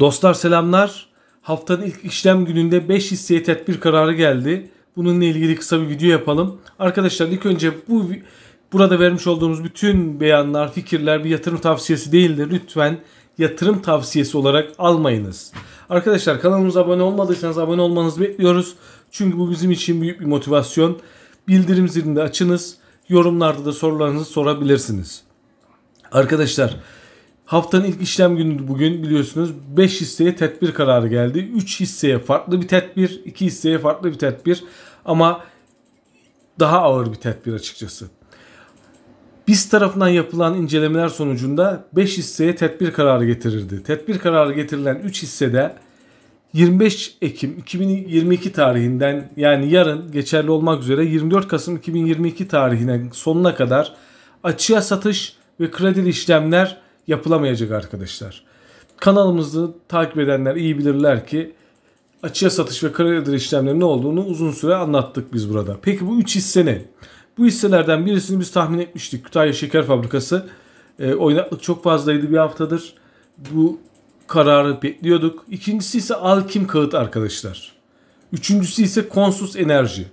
Dostlar selamlar. Haftanın ilk işlem gününde 5 hisseye tedbir kararı geldi. Bununla ilgili kısa bir video yapalım. Arkadaşlar ilk önce bu burada vermiş olduğumuz bütün beyanlar, fikirler bir yatırım tavsiyesi değildir. Lütfen yatırım tavsiyesi olarak almayınız. Arkadaşlar kanalımıza abone olmadıysanız abone olmanızı bekliyoruz. Çünkü bu bizim için büyük bir motivasyon. Bildirim zilini de açınız. Yorumlarda da sorularınızı sorabilirsiniz. Arkadaşlar Haftanın ilk işlem günü bugün biliyorsunuz 5 hisseye tedbir kararı geldi. 3 hisseye farklı bir tedbir, 2 hisseye farklı bir tedbir ama daha ağır bir tedbir açıkçası. Biz tarafından yapılan incelemeler sonucunda 5 hisseye tedbir kararı getirirdi. Tedbir kararı getirilen 3 hissede 25 Ekim 2022 tarihinden yani yarın geçerli olmak üzere 24 Kasım 2022 tarihine sonuna kadar açığa satış ve kredili işlemler yapılamayacak arkadaşlar. Kanalımızı takip edenler iyi bilirler ki açığa satış ve kredi işlemlerinin ne olduğunu uzun süre anlattık biz burada. Peki bu 3 hisse ne? Bu hisselerden birisini biz tahmin etmiştik. Kütahya Şeker Fabrikası e, oynaklık çok fazlaydı bir haftadır. Bu kararı bekliyorduk. İkincisi ise Alkim Kağıt arkadaşlar. Üçüncüsü ise Konsus Enerji.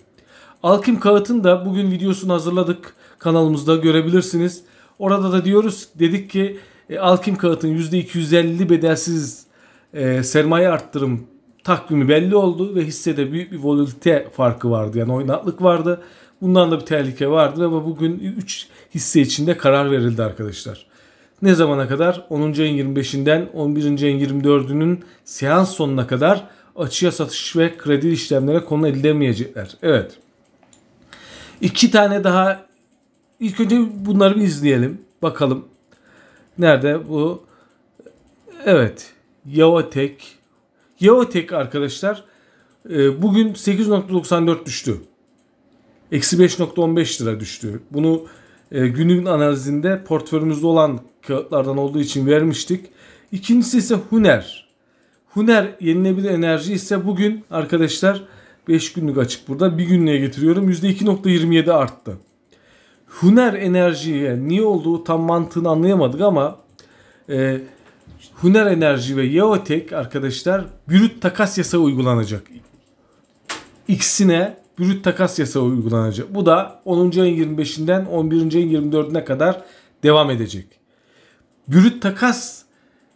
Alkim Kağıt'ın da bugün videosunu hazırladık. Kanalımızda görebilirsiniz. Orada da diyoruz dedik ki e, Alkim kağıtın %250 bedelsiz e, sermaye arttırım takvimi belli oldu ve hissede büyük bir volatilite farkı vardı. Yani oynatlık vardı. Bundan da bir tehlike vardı ama bugün 3 hisse içinde karar verildi arkadaşlar. Ne zamana kadar? 10. ayın 25'inden 11. ayın 24'ünün seans sonuna kadar açıya satış ve kredi işlemlere konu edilemeyecekler. Evet. İki tane daha ilk önce bunları bir izleyelim. Bakalım Nerede bu? Evet. Yavatek. Yavatek arkadaşlar e, bugün 8.94 düştü. Eksi 5.15 lira düştü. Bunu e, günün analizinde portföyümüzde olan kağıtlardan olduğu için vermiştik. İkincisi ise Huner. Huner yenilebilir enerji ise bugün arkadaşlar 5 günlük açık burada. Bir günlüğe getiriyorum. %2.27 arttı. Hüner enerjiye niye olduğu tam mantığını anlayamadık ama e, Hüner Enerji ve Yeotek arkadaşlar bürüt takas yasağı uygulanacak. İkisine bürüt takas yasağı uygulanacak. Bu da 10. ayın 25'inden 11. ayın 24'üne kadar devam edecek. Bürüt takas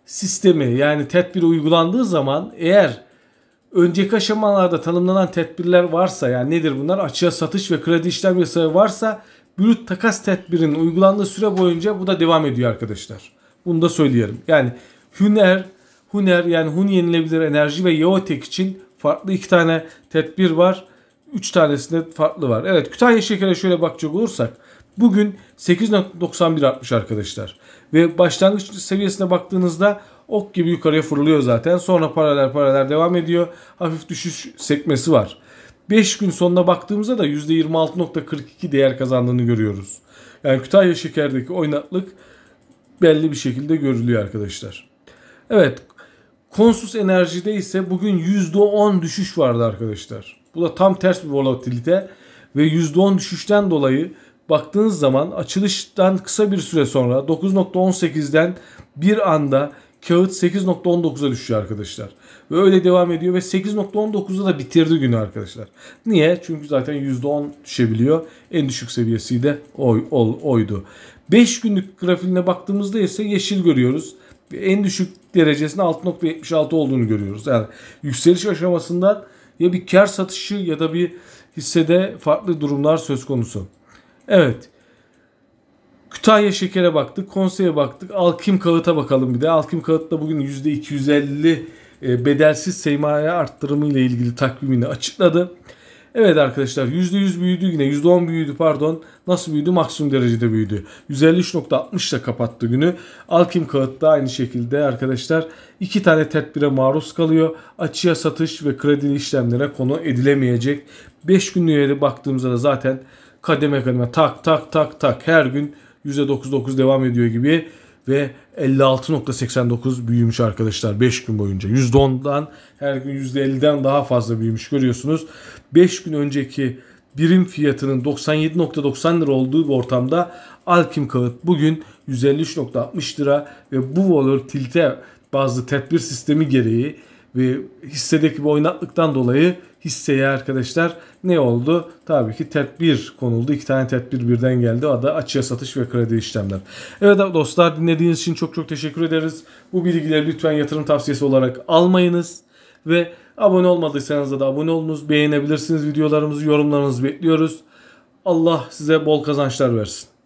sistemi yani tedbir uygulandığı zaman eğer önceki aşamalarda tanımlanan tedbirler varsa yani nedir bunlar? Açığa satış ve kredi işlem yasağı varsa bürüt takas tedbirinin uygulandığı süre boyunca bu da devam ediyor arkadaşlar. Bunu da söyleyelim. Yani huner, Huner yani Hun Yenilebilir Enerji ve Yeotek için farklı iki tane tedbir var. Üç tanesinde farklı var. Evet Kütahya Şeker'e şöyle bakacak olursak bugün 8.91 artmış arkadaşlar. Ve başlangıç seviyesine baktığınızda ok gibi yukarıya fırlıyor zaten. Sonra paralel paralel devam ediyor. Hafif düşüş sekmesi var. 5 gün sonuna baktığımızda da %26.42 değer kazandığını görüyoruz. Yani Kütahya şekerdeki oynaklık belli bir şekilde görülüyor arkadaşlar. Evet. Konsus enerjide ise bugün %10 düşüş vardı arkadaşlar. Bu da tam ters bir volatilite ve %10 düşüşten dolayı baktığınız zaman açılıştan kısa bir süre sonra 9.18'den bir anda kağıt 8.19'a düşüyor arkadaşlar. Ve öyle devam ediyor ve 8.19'da da bitirdi günü arkadaşlar. Niye? Çünkü zaten %10 düşebiliyor. En düşük seviyesi de oy, ol, oydu. 5 günlük grafiğine baktığımızda ise yeşil görüyoruz. En düşük derecesinde 6.76 olduğunu görüyoruz. Yani yükseliş aşamasından ya bir kar satışı ya da bir hissede farklı durumlar söz konusu. Evet. Kütahya şekere baktık, konseye baktık. Alkim kağıta bakalım bir de. Alkim kağıt da bugün %250 e, bedelsiz sermaye arttırımı ile ilgili takvimini açıkladı. Evet arkadaşlar %100 büyüdü yine %10 büyüdü pardon. Nasıl büyüdü? Maksimum derecede büyüdü. 153.60 ile kapattı günü. Alkim kağıt da aynı şekilde arkadaşlar iki tane tedbire maruz kalıyor. Açıya satış ve kredili işlemlere konu edilemeyecek. 5 günlüğe de baktığımızda da zaten kademe kademe tak tak tak tak her gün %99 devam ediyor gibi ve 56.89 büyümüş arkadaşlar 5 gün boyunca. %10'dan her gün %50'den daha fazla büyümüş görüyorsunuz. 5 gün önceki birim fiyatının 97.90 lira olduğu bir ortamda Alkim kağıt bugün 153.60 lira ve bu volatilite bazı tedbir sistemi gereği ve hissedeki bu oynaklıktan dolayı hisseye arkadaşlar ne oldu? Tabii ki tedbir konuldu. İki tane tedbir birden geldi. O da açığa satış ve kredi işlemler. Evet dostlar dinlediğiniz için çok çok teşekkür ederiz. Bu bilgileri lütfen yatırım tavsiyesi olarak almayınız ve abone olmadıysanız da abone olunuz. Beğenebilirsiniz videolarımızı, yorumlarınızı bekliyoruz. Allah size bol kazançlar versin.